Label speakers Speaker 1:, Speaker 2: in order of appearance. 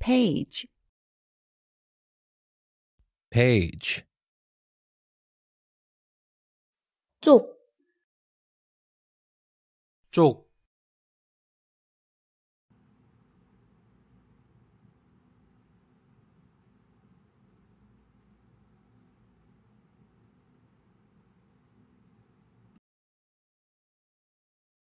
Speaker 1: Page. Page.
Speaker 2: 쪽. 쪽.